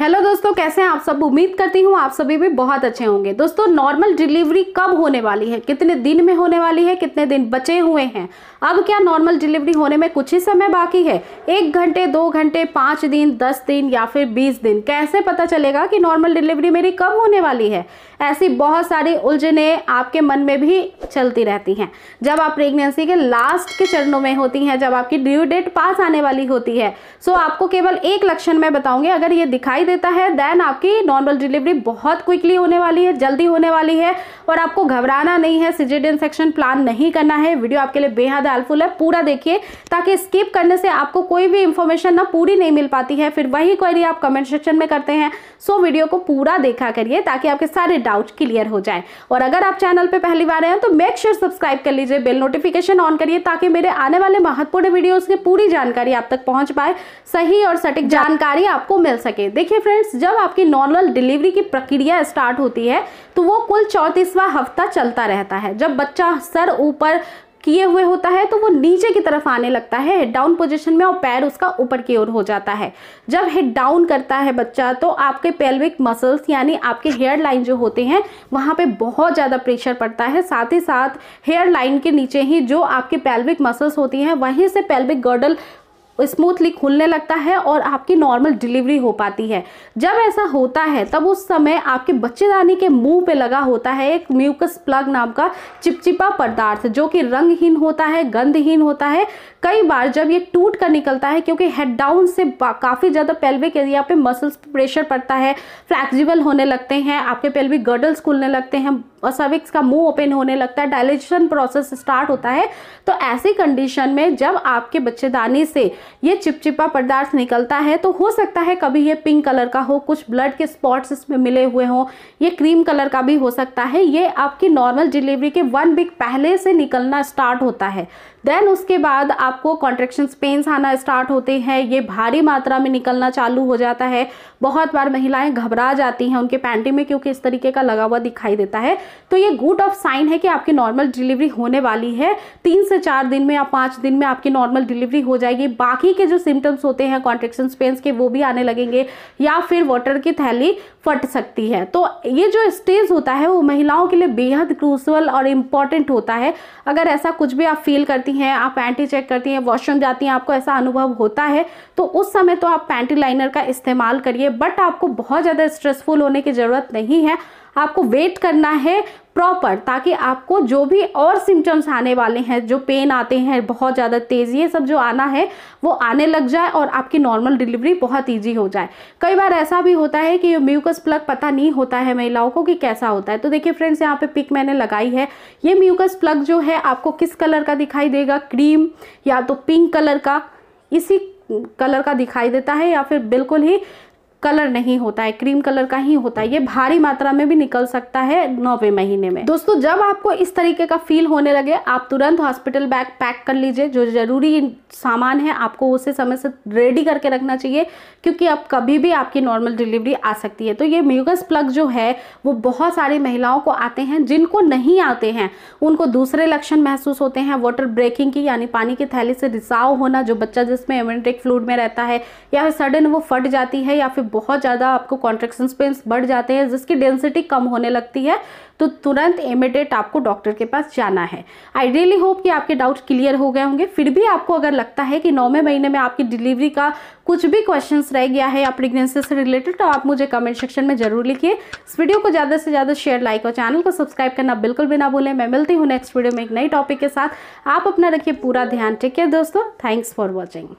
hello दोस्तों कैसे हैं आप सब उम्मीद करती हूँ आप सभी भी बहुत अच्छे होंगे दोस्तों नॉर्मल डिलीवरी कब होने वाली है कितने दिन में होने वाली है कितने दिन बचे हुए हैं अब क्या नॉर्मल डिलीवरी होने में कुछ ही समय बाकी है एक घंटे दो घंटे पाँच दिन दस दिन या फिर बीस दिन कैसे पता चलेगा कि नॉर्मल डिलीवरी मेरी कब होने वाली है ऐसी बहुत सारी उलझने आपके मन में भी चलती रहती हैं जब आप प्रेगनेंसी के लास्ट के चरणों में होती हैं जब आपकी ड्यू डेट पास आने वाली होती है सो आपको केवल एक लक्षण मैं बताऊंगी अगर ये दिखाई देता है देन आपकी नॉर्मल डिलीवरी बहुत क्विकली होने वाली है जल्दी होने वाली है और आपको घबराना नहीं है सिजेडियन सेक्शन प्लान नहीं करना है वीडियो आपके लिए बेहद हेल्पफुल है पूरा देखिए ताकि स्किप करने से आपको कोई भी इंफॉर्मेशन ना पूरी नहीं मिल पाती है फिर वही क्वेरी आप कमेंट सेक्शन में करते हैं सो वीडियो को पूरा देखा करिए ताकि आपके सारे डाउट डाउट क्लियर हो जाए और अगर आप चैनल पर पहली बार आए हैं तो मेक श्योर सब्सक्राइब कर लीजिए बिल नोटिफिकेशन ऑन करिए ताकि मेरे आने वाले महत्वपूर्ण वीडियोज़ की पूरी जानकारी आप तक पहुंच पाए सही और सटीक जानकारी आपको मिल सके देखिए फ्रेंड्स जब आपकी नॉर्मल डिलीवरी की प्रक्रिया स्टार्ट होती है तो वो कुल चौंतीसवा हफ्ता चलता रहता है जब बच्चा सर ऊपर किए हुए होता है तो वो नीचे की तरफ आने लगता है हेड डाउन पोजिशन में और पैर उसका ऊपर की ओर हो जाता है जब हेड डाउन करता है बच्चा तो आपके पेल्विक मसल्स यानी आपके हेयर लाइन जो होते हैं वहाँ पे बहुत ज़्यादा प्रेशर पड़ता है साथ ही साथ हेयर लाइन के नीचे ही जो आपके पेल्विक मसल्स होती हैं वहीं से पेल्विक गर्डल स्मूथली खुलने लगता है और आपकी नॉर्मल डिलीवरी हो पाती है जब ऐसा होता है तब उस समय आपके बच्चेदानी के मुंह पे लगा होता है एक म्यूकस प्लग नाम का चिपचिपा पदार्थ जो कि रंगहीन होता है गंधहीन होता है कई बार जब ये टूट कर निकलता है क्योंकि हेड डाउन से काफ़ी ज़्यादा पेल्विक एरिया पे मसल्स प्रेशर पड़ता है फ्लैक्जिबल होने लगते हैं आपके पेल्विक गर्डल्स खुलने लगते हैं और सर्विक्स का मुंह ओपन होने लगता है डायलेशन प्रोसेस स्टार्ट होता है तो ऐसी कंडीशन में जब आपके बच्चेदानी से ये चिपचिपा पदार्थ निकलता है तो हो सकता है कभी ये पिंक कलर का हो कुछ ब्लड के स्पॉट्स इसमें मिले हुए हों ये क्रीम कलर का भी हो सकता है ये आपकी नॉर्मल डिलीवरी के वन वीक पहले से निकलना स्टार्ट होता है देन उसके बाद आपको कॉन्ट्रेक्शन पेन्स आना स्टार्ट होते हैं ये भारी मात्रा में निकलना चालू हो जाता है बहुत बार महिलाएं घबरा जाती हैं उनके पैंटी में क्योंकि इस तरीके का लगा हुआ दिखाई देता है तो ये गुड ऑफ साइन है कि आपकी नॉर्मल डिलीवरी होने वाली है तीन से चार दिन में या पाँच दिन में आपकी नॉर्मल डिलीवरी हो जाएगी बाकी के जो सिम्टम्स होते हैं कॉन्ट्रेक्शन पेन्स के वो भी आने लगेंगे या फिर वाटर की थैली फट सकती है तो ये जो स्टेज होता है वो महिलाओं के लिए बेहद क्रूसल और इम्पॉर्टेंट होता है अगर ऐसा कुछ भी आप फील करती हैं आप पैंटी चेक करती हैं वॉशरूम जाती हैं आपको ऐसा अनुभव होता है तो उस समय तो आप पैंटी लाइनर का इस्तेमाल करिए बट आपको बहुत ज़्यादा स्ट्रेसफुल होने की ज़रूरत नहीं है आपको वेट करना है प्रॉपर ताकि आपको जो भी और सिम्टम्स आने वाले हैं जो पेन आते हैं बहुत ज़्यादा तेज़ ये सब जो आना है वो आने लग जाए और आपकी नॉर्मल डिलीवरी बहुत ईजी हो जाए कई बार ऐसा भी होता है कि ये म्यूकस प्लग पता नहीं होता है महिलाओं को कि कैसा होता है तो देखिए फ्रेंड्स यहाँ पे पिक मैंने लगाई है ये म्यूकस प्लग जो है आपको किस कलर का दिखाई देगा क्रीम या तो पिंक कलर का इसी कलर का दिखाई देता है या फिर बिल्कुल ही कलर नहीं होता है क्रीम कलर का ही होता है ये भारी मात्रा में भी निकल सकता है नौवे महीने में दोस्तों जब आपको इस तरीके का फील होने लगे आप तुरंत हॉस्पिटल बैग पैक कर लीजिए जो ज़रूरी सामान है आपको उसे समय से रेडी करके रखना चाहिए क्योंकि अब कभी भी आपकी नॉर्मल डिलीवरी आ सकती है तो ये म्यूगस प्लग जो है वो बहुत सारी महिलाओं को आते हैं जिनको नहीं आते हैं उनको दूसरे लक्षण महसूस होते हैं वाटर ब्रेकिंग की यानी पानी की थैली से रिसाव होना जो बच्चा जिसमें एमेंट्रिक फ्लूड में रहता है या फिर सडन वो फट जाती है या फिर बहुत ज़्यादा आपको कॉन्ट्रेक्शन पेंस बढ़ जाते हैं जिसकी डेंसिटी कम होने लगती है तो तुरंत इमिडिएट आपको डॉक्टर के पास जाना है आई रियली होप कि आपके डाउट क्लियर हो गए होंगे फिर भी आपको अगर लगता है कि नौवें महीने में आपकी डिलीवरी का कुछ भी क्वेश्चन रह गया है या प्रेगनेंसी से रिलेटेड तो आप मुझे कमेंट सेक्शन में जरूर लिखिए इस वीडियो को ज़्यादा से ज़्यादा शेयर लाइक और चैनल को सब्सक्राइब करना बिल्कुल भी ना भूलें मैं मिलती हूँ नेक्स्ट वीडियो में एक नई टॉपिक के साथ आप अपना रखिए पूरा ध्यान टेक केयर दोस्तों थैंक्स फॉर वॉचिंग